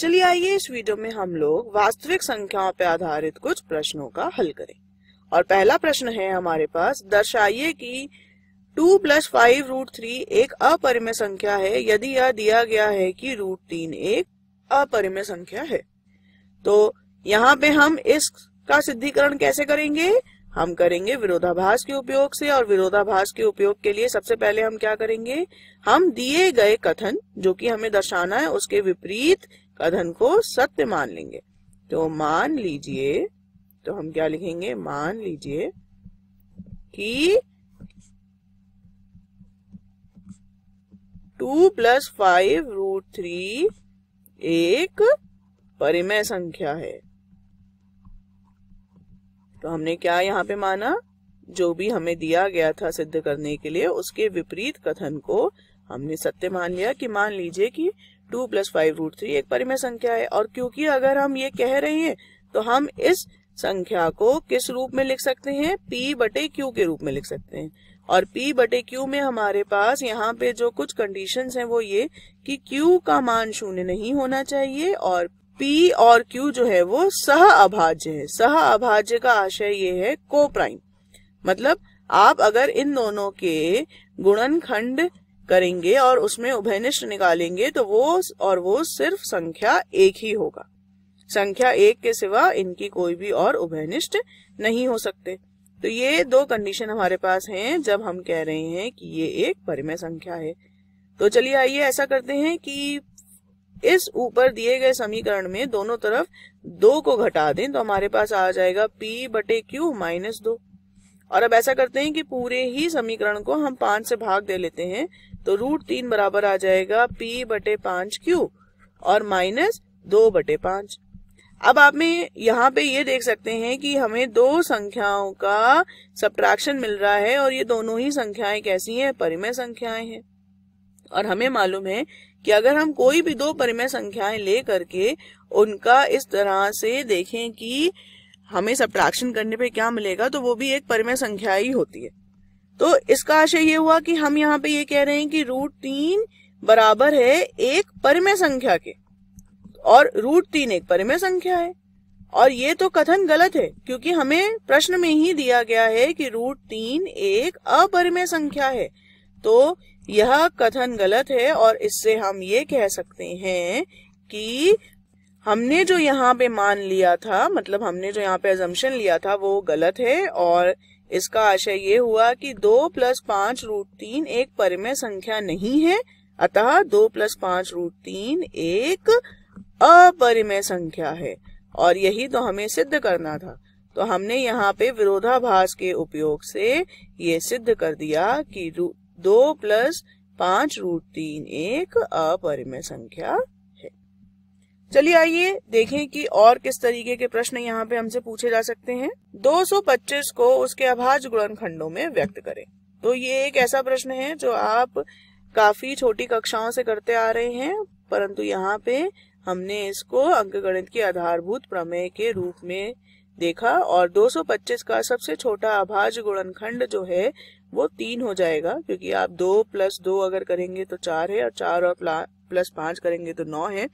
चलिए आइए इस वीडियो में हम लोग वास्तविक संख्याओं पर आधारित कुछ प्रश्नों का हल करें और पहला प्रश्न है हमारे पास दर्शाइए कि two plus five root three एक अपरिमय संख्या है यदि यह दिया गया है कि रूट तीन एक अपरिमय संख्या है तो यहाँ पे हम इसका सिद्धिकरण कैसे करेंगे हम करेंगे विरोधाभास के उपयोग से और विरोधाभास के उपयोग के लिए सबसे पहले हम क्या करेंगे हम दिए गए कथन जो कि हमें दर्शाना है उसके विपरीत कथन को सत्य मान लेंगे तो मान लीजिए तो हम क्या लिखेंगे मान लीजिए कि two plus five root three एक परिमय संख्या है तो हमने क्या यहाँ पे माना जो भी हमें दिया गया था सिद्ध करने के लिए उसके विपरीत कथन को हमने सत्य मान लिया कि मान लीजिए कि two plus five root three एक परिमय संख्या है और क्योंकि अगर हम ये कह रहे हैं तो हम इस संख्या को किस रूप में लिख सकते हैं p बटे क्यू के रूप में लिख सकते हैं और p बटे क्यू में हमारे पास यहाँ पे जो कुछ कंडीशन हैं वो ये कि q का मान शून्य नहीं होना चाहिए और p और q जो है वो सह अभाज्य है सह अभाज्य का आशय ये है को प्राइम मतलब आप अगर इन दोनों के गुणनखंड करेंगे और उसमें उभयनिष्ठ निकालेंगे तो वो और वो सिर्फ संख्या एक ही होगा संख्या एक के सिवा इनकी कोई भी और उभयनिष्ठ नहीं हो सकते तो ये दो कंडीशन हमारे पास हैं जब हम कह रहे हैं कि ये एक परिमय संख्या है तो चलिए आइए ऐसा करते हैं कि इस ऊपर दिए गए समीकरण में दोनों तरफ दो को घटा दें तो हमारे पास आ जाएगा p बटे क्यू माइनस दो और अब ऐसा करते हैं कि पूरे ही समीकरण को हम पांच से भाग दे लेते हैं तो रूट तीन बराबर आ जाएगा पी बटे पांच क्यू और माइनस दो बटे पांच अब आप में यहाँ पे ये देख सकते हैं कि हमें दो संख्याओं का सब्ट्रैक्शन मिल रहा है और ये दोनों ही संख्याएं कैसी हैं परिमेय संख्याएं हैं और हमें मालूम है कि अगर हम कोई भी दो परिमेय संख्याएं ले करके उनका इस तरह से देखें कि हमें सब्ट्रैक्शन करने पे क्या मिलेगा तो वो भी एक परिमेय संख्या ही होती है तो इसका आशय ये हुआ कि हम यहाँ पे ये कह रहे हैं कि रूट तीन बराबर है एक परिमय संख्या के और रूट तीन एक परिमय संख्या है और ये तो कथन गलत है क्योंकि हमें प्रश्न में ही दिया गया है कि रूट तीन एक अपरिमय संख्या है तो यह कथन गलत है और इससे हम ये कह सकते हैं कि हमने जो यहाँ पे मान लिया था मतलब हमने जो यहाँ पे एजम्पन लिया था वो गलत है और इसका आशय ये हुआ कि दो प्लस पांच रूट तीन एक परिमेय संख्या नहीं है अतः दो प्लस पांच रूट तीन एक अपरिमेय संख्या है और यही तो हमें सिद्ध करना था तो हमने यहाँ पे विरोधाभास के उपयोग से ये सिद्ध कर दिया कि दो प्लस पांच रूट तीन एक अपरिमेय संख्या चलिए आइए देखें कि और किस तरीके के प्रश्न यहाँ पे हमसे पूछे जा सकते हैं 225 को उसके अभाज्य गुणनखंडों में व्यक्त करें तो ये एक ऐसा प्रश्न है जो आप काफी छोटी कक्षाओं से करते आ रहे हैं परंतु यहाँ पे हमने इसको अंक गणित के आधारभूत प्रमेय के रूप में देखा और 225 का सबसे छोटा अभाज्य गुणनखंड जो है वो तीन हो जाएगा क्योंकि आप दो प्लस दो अगर करेंगे तो चार है और चार और प्लस पांच करेंगे तो नौ है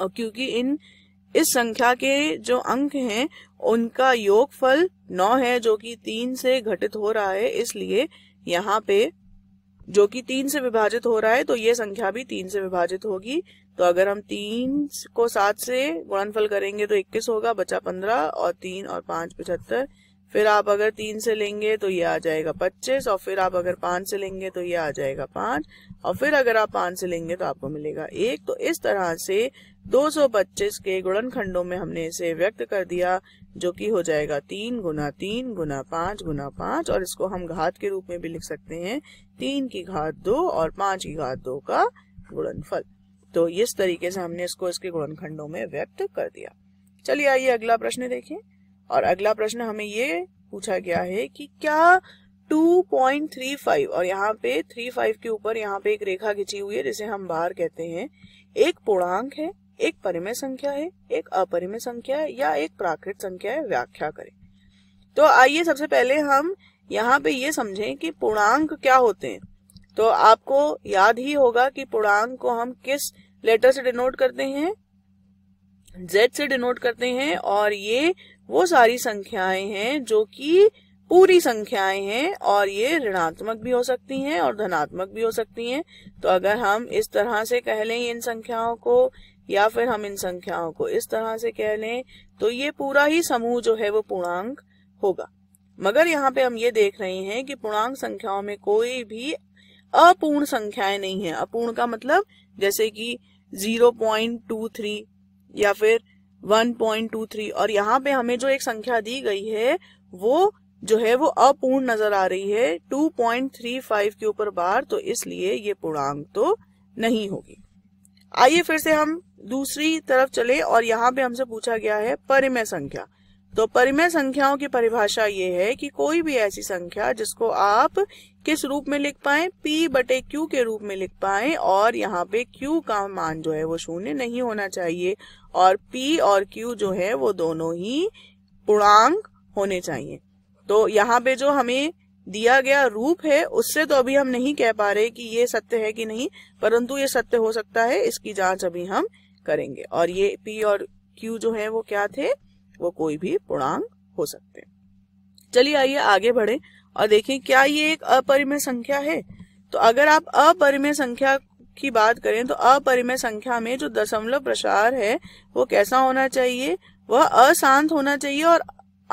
और क्योंकि इन इस संख्या के जो अंक हैं उनका योगफल नौ है जो कि तीन से घटित हो रहा है इसलिए यहाँ पे जो कि तीन से विभाजित हो रहा है तो ये संख्या भी तीन से विभाजित होगी तो अगर हम तीन को सात से गुणनफल करेंगे तो इक्कीस होगा बचा पंद्रह और तीन और पांच पचहत्तर फिर आप अगर तीन से लेंगे तो ये आ जाएगा पच्चीस और फिर आप अगर पाँच से लेंगे तो ये आ जाएगा पाँच और फिर अगर आप पाँच से लेंगे तो आपको मिलेगा एक तो इस तरह से दो सौ पच्चीस के गुणनखंडों में हमने इसे व्यक्त कर दिया जो कि हो जाएगा तीन गुना तीन गुना पाँच गुना पाँच और इसको हम घात के रूप में भी लिख सकते हैं तीन की घात दो और पाँच की घात दो का गुणनफल तो इस तरीके से हमने इसको इसके गुणनखंडों में व्यक्त कर दिया चलिए आइए अगला प्रश्न देखिये और अगला प्रश्न हमें ये पूछा गया है कि क्या 2.35 और यहाँ पे 35 के ऊपर यहाँ पे एक रेखा खिंची हुई है जिसे हम बाहर कहते हैं एक पूर्णांक है एक परिमेय संख्या है एक अपरिमेय संख्या है या एक प्राकृत संख्या है व्याख्या करें तो आइए सबसे पहले हम यहाँ पे ये समझें कि पूर्णांक क्या होते हैं तो आपको याद ही होगा कि पूर्णांक को हम किस लेटर से डिनोट करते हैं जेड से डिनोट करते हैं और ये वो सारी संख्याएं हैं जो कि पूरी संख्याएं हैं और ये ऋणात्मक भी हो सकती हैं और धनात्मक भी हो सकती हैं तो अगर हम इस तरह से कह लें इन संख्याओं को या फिर हम इन संख्याओं को इस तरह से कह लें तो ये पूरा ही समूह जो है वो पूर्णांक होगा मगर यहाँ पे हम ये देख रहे हैं कि पूर्णांक संख्याओं में कोई भी अपूर्ण संख्याएं नहीं है अपूर्ण का मतलब जैसे कि जीरो टू थ्री या फिर 1.23 और यहाँ पे हमें जो एक संख्या दी गई है वो जो है वो अपूर्ण नजर आ रही है 2.35 के ऊपर बार तो इसलिए ये पूर्णांक तो नहीं होगी आइए फिर से हम दूसरी तरफ चले और यहाँ पे हमसे पूछा गया है परिमय संख्या तो परिमय संख्याओं की परिभाषा ये है कि कोई भी ऐसी संख्या जिसको आप किस रूप में लिख पाए p बटे क्यू के रूप में लिख पाए और यहाँ पे q का मान जो है वो शून्य नहीं होना चाहिए और पी और क्यू जो है वो दोनों ही पूर्णांक होने चाहिए तो यहाँ पे जो हमें दिया गया रूप है उससे तो अभी हम नहीं कह पा रहे कि ये सत्य है कि नहीं परंतु ये सत्य हो सकता है इसकी जांच अभी हम करेंगे और ये पी और क्यू जो है वो क्या थे वो कोई भी पूर्णांक हो सकते चलिए आइए आगे बढ़े और देखें क्या ये एक अपरिमेय संख्या है तो अगर आप अपरिमेय संख्या की बात करें तो अपरिमेय संख्या में जो दशमलव प्रसार है वो कैसा होना चाहिए वह अशांत होना चाहिए और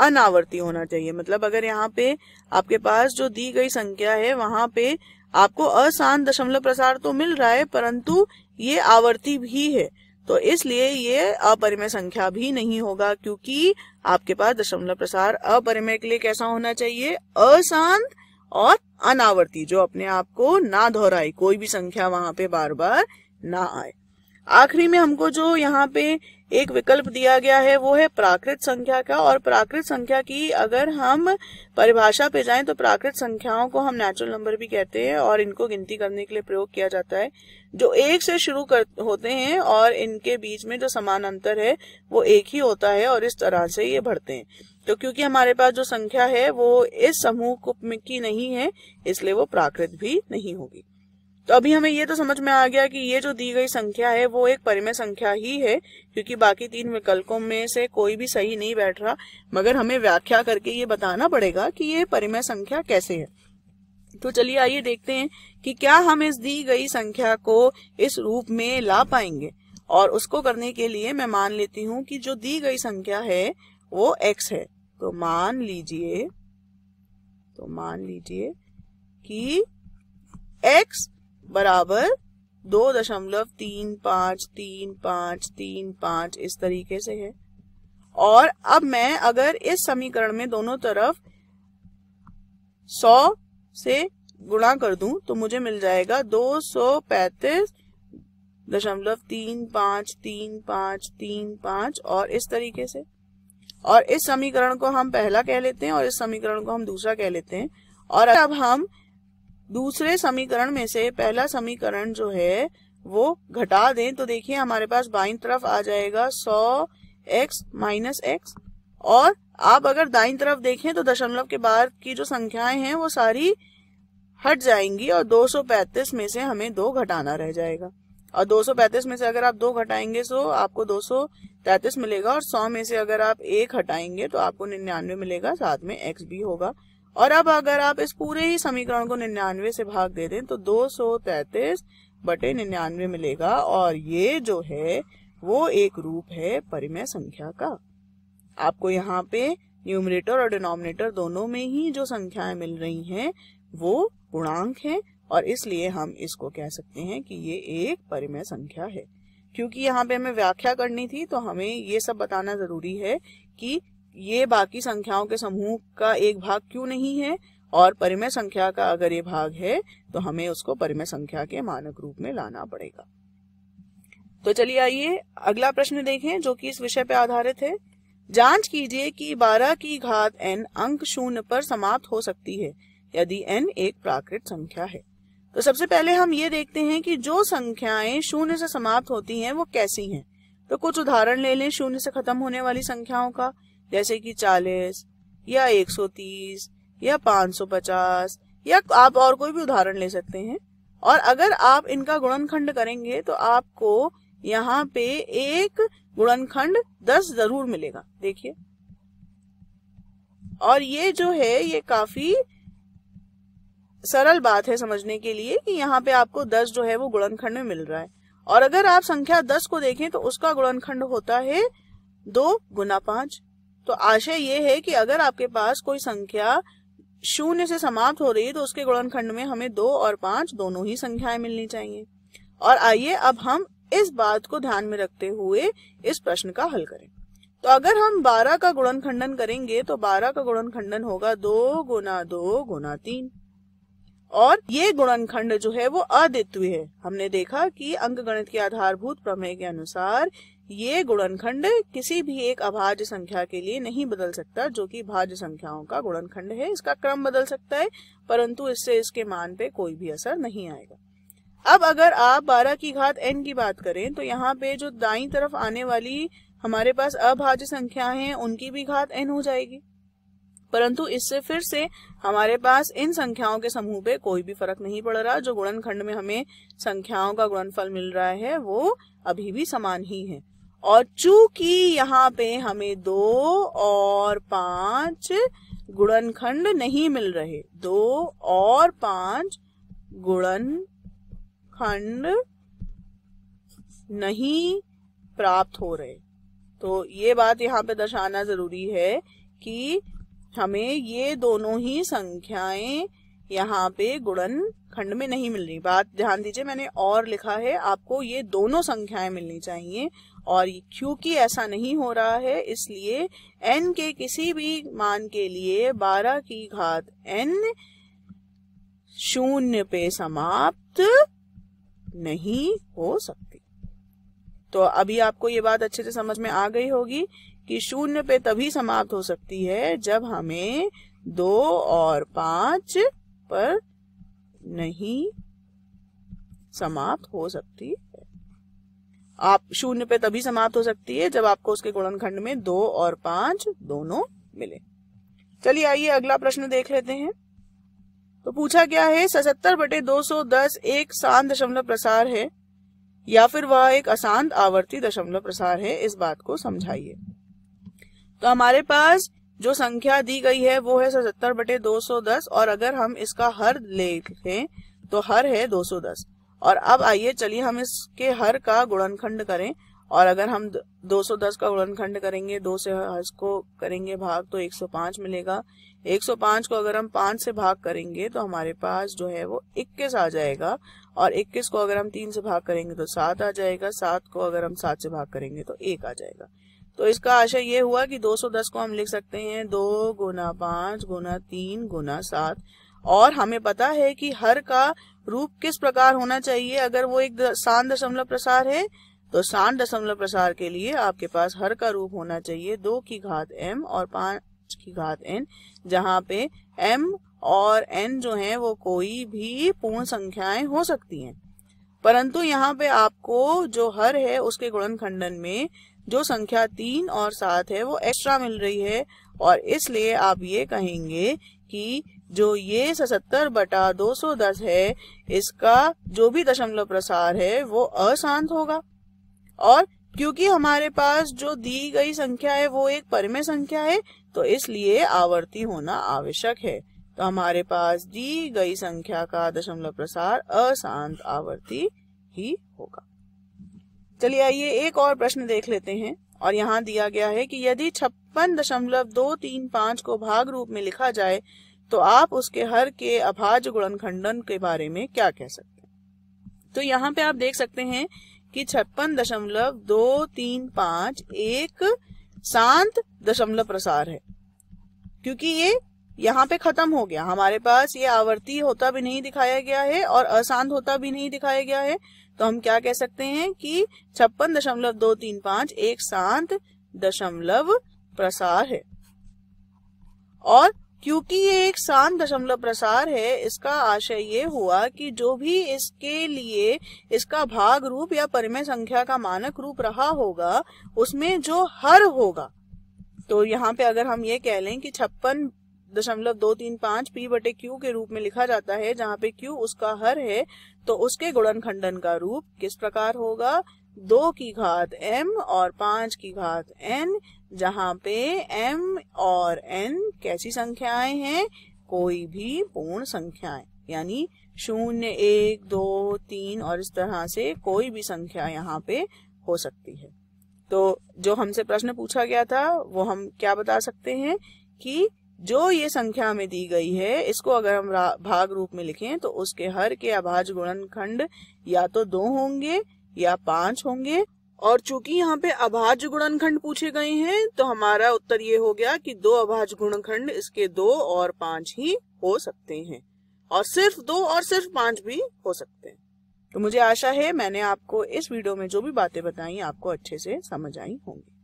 अनावर्ती होना चाहिए मतलब अगर यहाँ पे आपके पास जो दी गई संख्या है वहां पे आपको अशांत दशमलव प्रसार तो मिल रहा है परंतु ये आवर्ती भी है तो इसलिए ये अपरिमेय संख्या भी नहीं होगा क्योंकि आपके पास दशमलव प्रसार अपरिमेय के लिए कैसा होना चाहिए अशांत और अनावर्ती जो अपने आप को ना दोहराए कोई भी संख्या वहां पे बार बार ना आए आखिरी में हमको जो यहाँ पे एक विकल्प दिया गया है वो है प्राकृत संख्या का और प्राकृत संख्या की अगर हम परिभाषा पे जाएं तो प्राकृत संख्याओं को हम नेचुरल नंबर भी कहते हैं और इनको गिनती करने के लिए प्रयोग किया जाता है जो एक से शुरू कर होते हैं और इनके बीच में जो समान अंतर है वो एक ही होता है और इस तरह से ये बढ़ते हैं तो क्योंकि हमारे पास जो संख्या है वो इस समूह की नहीं है इसलिए वो प्राकृत भी नहीं होगी तो अभी हमें ये तो समझ में आ गया कि ये जो दी गई संख्या है वो एक परिमेय संख्या ही है क्योंकि बाकी तीन विकल्पों में से कोई भी सही नहीं बैठ रहा मगर हमें व्याख्या करके ये बताना पड़ेगा कि ये परिमेय संख्या कैसे है तो चलिए आइए देखते हैं कि क्या हम इस दी गई संख्या को इस रूप में ला पाएंगे और उसको करने के लिए मैं मान लेती हूँ कि जो दी गई संख्या है वो x है तो मान लीजिए तो मान लीजिए कि x बराबर दो दशमलव तीन पाँच तीन पाँच तीन पाँच इस तरीके से है और अब मैं अगर इस समीकरण में दोनों तरफ सौ से गुणा कर दूं तो मुझे मिल जाएगा दो सौ पैंतीस दशमलव तीन पाँच तीन पाँच तीन पाँच और इस तरीके से और इस समीकरण को हम पहला कह लेते हैं और इस समीकरण को हम दूसरा कह लेते हैं और अब हम दूसरे समीकरण में से पहला समीकरण जो है वो घटा दें तो देखिए हमारे पास बाईं तरफ आ जाएगा सौ एक्स माइनस एक्स और आप अगर दाईं तरफ देखें तो दशमलव के बाद की जो संख्याएं हैं वो सारी हट जाएंगी और 235 में से हमें दो घटाना रह जाएगा और 235 में से अगर आप दो घटाएंगे तो आपको 233 मिलेगा और 100 में से अगर आप एक हटाएंगे तो आपको निन्यानवे मिलेगा साथ में एक्स भी होगा और अब अगर आप इस पूरे ही समीकरण को निन्यानवे से भाग दे दें तो दो सौ तैतीस बटे निन्यानवे मिलेगा और ये जो है वो एक रूप है परिमेय संख्या का आपको यहाँ पे न्यूमिनेटर और डिनोमिनेटर दोनों में ही जो संख्याएं मिल रही हैं वो गुणांक हैं और इसलिए हम इसको कह सकते हैं कि ये एक परिमेय संख्या है क्योंकि यहाँ पे हमें व्याख्या करनी थी तो हमें ये सब बताना जरूरी है कि ये बाकी संख्याओं के समूह का एक भाग क्यों नहीं है और परिमय संख्या का अगर ये भाग है तो हमें उसको परिमय संख्या के मानक रूप में लाना पड़ेगा तो चलिए आइए अगला प्रश्न देखें जो कि इस विषय पर आधारित है जांच कीजिए कि 12 की घात n अंक शून्य पर समाप्त हो सकती है यदि n एक प्राकृत संख्या है तो सबसे पहले हम ये देखते हैं कि जो संख्याएं शून्य से समाप्त होती हैं वो कैसी हैं तो कुछ उदाहरण ले लें शून्य से खत्म होने वाली संख्याओं का जैसे कि चालीस या एक सौ तीस या पाँच सौ पचास या आप और कोई भी उदाहरण ले सकते हैं और अगर आप इनका गुणनखंड करेंगे तो आपको यहाँ पे एक गुणनखंड दस जरूर मिलेगा देखिए और ये जो है ये काफी सरल बात है समझने के लिए कि यहाँ पे आपको दस जो है वो गुणनखंड में मिल रहा है और अगर आप संख्या दस को देखें तो उसका गुणनखंड होता है दो गुना पांच तो आशय ये है कि अगर आपके पास कोई संख्या शून्य से समाप्त हो रही है तो उसके गुणनखंड में हमें दो और पांच दोनों ही संख्याएं मिलनी चाहिए और आइए अब हम इस बात को ध्यान में रखते हुए इस प्रश्न का हल करें तो अगर हम 12 का गुणन खंडन करेंगे तो 12 का गुणन खंडन होगा दो गुना दो गुना तीन और ये गुणनखंड जो है वो अद्वितीय है हमने देखा कि अंक गणित के आधारभूत प्रमेय के अनुसार ये गुणनखंड किसी भी एक अभाज्य संख्या के लिए नहीं बदल सकता जो कि भाज्य संख्याओं का गुणनखंड है इसका क्रम बदल सकता है परंतु इससे इसके मान पे कोई भी असर नहीं आएगा अब अगर आप 12 की घात n की बात करें तो यहाँ पे जो दाई तरफ आने वाली हमारे पास अभाज्य संख्या है उनकी भी घात एन हो जाएगी परंतु इससे फिर से हमारे पास इन संख्याओं के समूह पे कोई भी फर्क नहीं पड़ रहा जो गुणनखंड में हमें संख्याओं का गुणनफल मिल रहा है वो अभी भी समान ही है और चूंकि यहाँ पे हमें दो और पांच गुणनखंड नहीं मिल रहे दो और पांच गुणन खंड नहीं प्राप्त हो रहे तो ये बात यहाँ पे दर्शाना जरूरी है कि हमें ये दोनों ही संख्याएं यहाँ पे गुणन खंड में नहीं मिल रही बात ध्यान दीजिए मैंने और लिखा है आपको ये दोनों संख्याएं मिलनी चाहिए और क्योंकि ऐसा नहीं हो रहा है इसलिए n के किसी भी मान के लिए 12 की घात n शून्य पे समाप्त नहीं हो सकती तो अभी आपको ये बात अच्छे से समझ में आ गई होगी कि शून्य पे तभी समाप्त हो सकती है जब हमें दो और पांच पर नहीं समाप्त हो सकती है आप शून्य पे तभी समाप्त हो सकती है जब आपको उसके गुणनखंड में दो और पांच दोनों मिले चलिए आइए अगला प्रश्न देख लेते हैं तो पूछा क्या है सतहत्तर बटे दो सौ दस एक शांत दशमलव प्रसार है या फिर वह एक अशांत आवर्ती दशमलव प्रसार है इस बात को समझाइए तो हमारे पास जो संख्या दी गई है वो है सतहत्तर बटे दो सौ दस और अगर हम इसका हर लेखें तो हर है दो सौ दस और अब आइए चलिए हम इसके हर का गुणनखंड करें और अगर हम 210 का गुणनखंड करेंगे दो से इसको करेंगे भाग तो 105 मिलेगा 105 को अगर हम पांच से भाग करेंगे तो हमारे पास जो है वो 21 आ जाएगा और 21 को अगर हम तीन से भाग करेंगे तो सात आ जाएगा सात को अगर हम सात से भाग करेंगे तो एक आ जाएगा तो इसका आशय ये हुआ कि 210 को हम लिख सकते हैं दो गुना पांच गुना तीन गुना सात और हमें पता है कि हर का रूप किस प्रकार होना चाहिए अगर वो एक शान दशमलव प्रसार है तो शान दशमलव प्रसार के लिए आपके पास हर का रूप होना चाहिए दो की घात एम और पांच की घात एन जहाँ पे एम और एन जो है वो कोई भी पूर्ण संख्याएं हो सकती हैं परंतु यहाँ पे आपको जो हर है उसके गुणन खंडन में जो संख्या तीन और सात है वो एक्स्ट्रा मिल रही है और इसलिए आप ये कहेंगे कि जो ये सतर बटा दो सौ दस है इसका जो भी दशमलव प्रसार है वो अशांत होगा और क्योंकि हमारे पास जो दी गई संख्या है वो एक परिमेय संख्या है तो इसलिए आवर्ती होना आवश्यक है तो हमारे पास दी गई संख्या का दशमलव प्रसार अशांत आवर्ती ही होगा चलिए आइए एक और प्रश्न देख लेते हैं और यहाँ दिया गया है कि यदि छप्पन दशमलव दो तीन पाँच को भाग रूप में लिखा जाए तो आप उसके हर के अभाज्य गुणनखंडन के बारे में क्या कह सकते हैं तो यहाँ पे आप देख सकते हैं कि छप्पन दशमलव दो तीन पाँच एक शांत दशमलव प्रसार है क्योंकि ये यहाँ पे खत्म हो गया हमारे पास ये आवर्ती होता भी नहीं दिखाया गया है और अशांत होता भी नहीं दिखाया गया है तो हम क्या कह सकते हैं कि छप्पन दशमलव दो तीन पांच एक शांत दशमलव प्रसार है और क्योंकि ये एक शांत दशमलव प्रसार है इसका आशय ये हुआ कि जो भी इसके लिए इसका भाग रूप या परिमय संख्या का मानक रूप रहा होगा उसमें जो हर होगा तो यहाँ पे अगर हम ये कह लें कि छप्पन दशमलव दो तीन पाँच पी बटे क्यू के रूप में लिखा जाता है जहाँ पे क्यू उसका हर है तो उसके गुणन खंडन का रूप किस प्रकार होगा दो की घात एम और पांच की घात एन जहाँ पे m और n कैसी संख्याएं हैं कोई भी पूर्ण संख्याएं यानी शून्य एक दो तीन और इस तरह से कोई भी संख्या यहाँ पे हो सकती है तो जो हमसे प्रश्न पूछा गया था वो हम क्या बता सकते हैं कि जो ये संख्या हमें दी गई है इसको अगर हम भाग रूप में लिखें तो उसके हर के गुणन गुणनखंड या तो दो होंगे या पांच होंगे और चूंकि यहाँ पे गुणन गुणनखंड पूछे गए हैं तो हमारा उत्तर ये हो गया कि दो अभाज्य गुणनखंड इसके दो और पांच ही हो सकते हैं और सिर्फ दो और सिर्फ पांच भी हो सकते हैं तो मुझे आशा है मैंने आपको इस वीडियो में जो भी बातें बताई आपको अच्छे से समझ आई होंगी